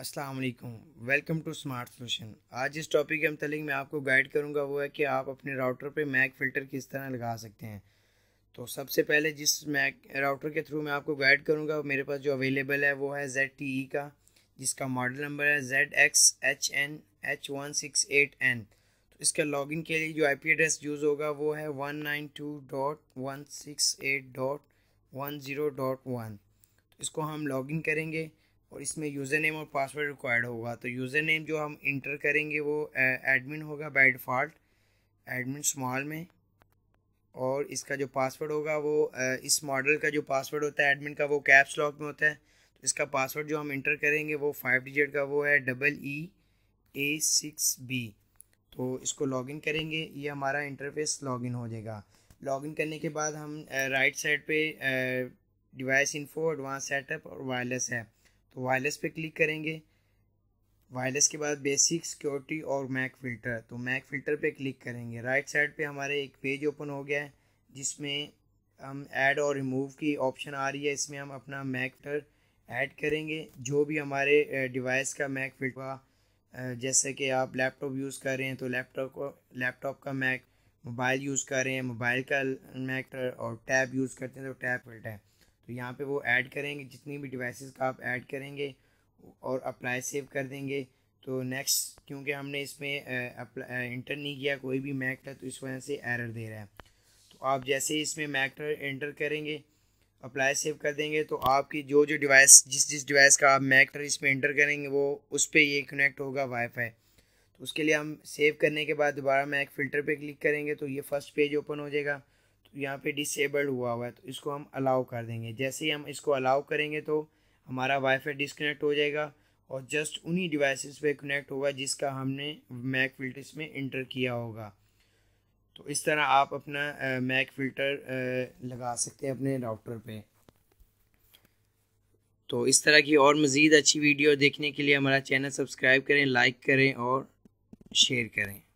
अस्सलाम वालेकुम welcome to smart solution आज जिस टॉपिक के मतलब मैं आपको गाइड करूंगा वो है कि आप अपने राउटर पे मैक फ़िल्टर किस तरह लगा सकते हैं तो सबसे पहले जिस मैक राउटर के थ्रू मैं आपको गाइड करूंगा मेरे पास जो अवेलेबल है वो है जेड टी ई का जिसका मॉडल नंबर है Z X H N H one six eight N तो इसका लॉगिन के लिए जो आई पी एड्रेस यूज़ होगा वो है one nine two dot one six eight dot one zero dot one इसको हम लॉगिन करेंगे और इसमें यूज़र नेम और पासवर्ड रिक्वायर्ड होगा तो यूज़र नेम जो हम इंटर करेंगे वो एडमिन होगा बाई डिफ़ॉल्ट एडमिन स्मॉल में और इसका जो पासवर्ड होगा वो इस मॉडल का जो पासवर्ड होता है एडमिन का वो कैप्स लॉक में होता है तो इसका पासवर्ड जो हम इंटर करेंगे वो फाइव डिजिट का वो है double E A six B तो इसको लॉगिन करेंगे ये हमारा इंटरफेस लॉगिन हो जाएगा लॉगिन करने के बाद हम राइट साइड पे डिवाइस इन्फो एडवांस सेटअप और वायरलेस ऐप तो वायरलेस पे क्लिक करेंगे वायरलेस के बाद बेसिक सिक्योरिटी और मैक फ़िल्टर तो मैक फ़िल्टर पे क्लिक करेंगे राइट साइड पे हमारे एक पेज ओपन हो गया है जिसमें हम ऐड और रिमूव की ऑप्शन आ रही है इसमें हम अपना मैक फ़िल्टर ऐड करेंगे जो भी हमारे डिवाइस का मैक फ़िल्टर जैसे कि आप लैपटॉप यूज़ कर रहे हैं तो लैपटॉप को लैपटॉप का मैक मोबाइल यूज़ कर रहे हैं मोबाइल का मैक और टैब यूज़ करते हैं तो टैब फ़िल्टर तो यहाँ पे वो ऐड करेंगे जितनी भी डिवाइसेस का आप ऐड करेंगे और अप्लाई सेव कर देंगे तो नेक्स्ट क्योंकि हमने इसमें इंटर नहीं किया कोई भी मैक था तो इस वजह से एरर दे रहा है तो आप जैसे ही इसमें मैक एंटर करेंगे अप्लाई सेव कर देंगे तो आपकी जो जो डिवाइस जिस जिस डिवाइस का आप मैक इसमें इंटर करेंगे वो उस पर ये कनेक्ट होगा वाईफाई तो उसके लिए हम सेव करने के बाद दोबारा मैक फ़िल्टर पर क्लिक करेंगे तो ये फर्स्ट पेज ओपन हो जाएगा यहाँ पे डिसेबल्ड हुआ हुआ है तो इसको हम अलाउ कर देंगे जैसे ही हम इसको अलाउ करेंगे तो हमारा वाईफाई डिसकनेक्ट हो जाएगा और जस्ट उन्हीं डिवाइसेस पे कनेक्ट होगा जिसका हमने मैक फिल्टर्स में इंटर किया होगा तो इस तरह आप अपना मैक फ़िल्टर लगा सकते हैं अपने राउटर पे तो इस तरह की और मज़ीद अच्छी वीडियो देखने के लिए हमारा चैनल सब्सक्राइब करें लाइक करें और शेयर करें